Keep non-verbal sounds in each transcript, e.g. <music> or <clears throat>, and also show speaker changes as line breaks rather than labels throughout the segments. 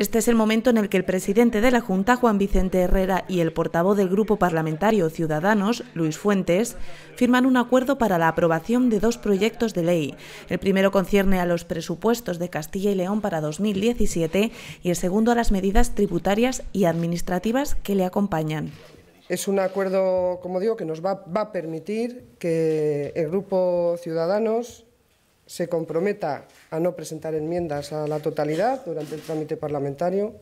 Este es el momento en el que el presidente de la Junta, Juan Vicente Herrera, y el portavoz del Grupo Parlamentario Ciudadanos, Luis Fuentes, firman un acuerdo para la aprobación de dos proyectos de ley. El primero concierne a los presupuestos de Castilla y León para 2017 y el segundo a las medidas tributarias y administrativas que le acompañan.
Es un acuerdo, como digo, que nos va, a permitir que el Grupo Ciudadanos se comprometa a no presentar enmiendas a la totalidad durante el trámite parlamentario,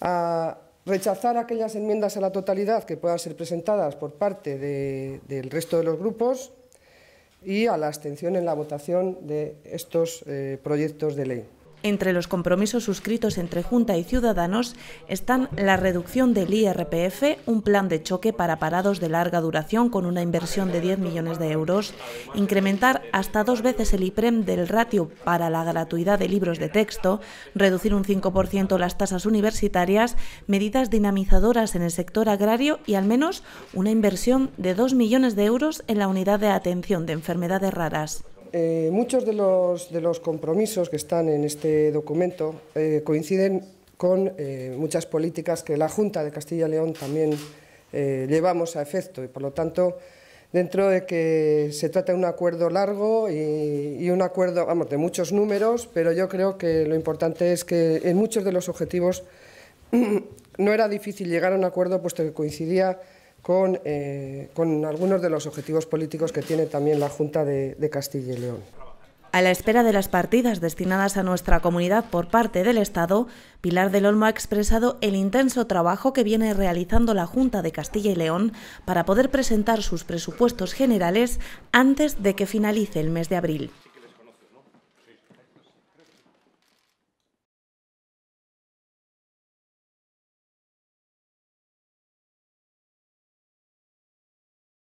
a rechazar aquellas enmiendas a la totalidad que puedan ser presentadas por parte del resto de los grupos y a la abstención en la votación de estos eh, proyectos de ley.
Entre los compromisos suscritos entre Junta y Ciudadanos están la reducción del IRPF, un plan de choque para parados de larga duración con una inversión de 10 millones de euros, incrementar hasta dos veces el IPREM del ratio para la gratuidad de libros de texto, reducir un 5% las tasas universitarias, medidas dinamizadoras en el sector agrario y al menos una inversión de 2 millones de euros en la unidad de atención de enfermedades raras.
Eh, muchos de los, de los, compromisos que están en este documento eh, coinciden con eh, muchas políticas que la Junta de Castilla y León también llevamos a efecto y, por lo tanto, dentro de que se trata de un acuerdo largo y, un acuerdo, vamos, de muchos números, pero yo creo que lo importante es que en muchos de los objetivos <clears throat> no era difícil llegar a un acuerdo, puesto que coincidía eh, con, algunos de los objetivos políticos que tiene también la Junta de Castilla y León.
A la espera de las partidas destinadas a nuestra comunidad por parte del Estado, Pilar del Olmo ha expresado el intenso trabajo que viene realizando la Junta de Castilla y León para poder presentar sus presupuestos generales antes de que finalice el mes
de abril.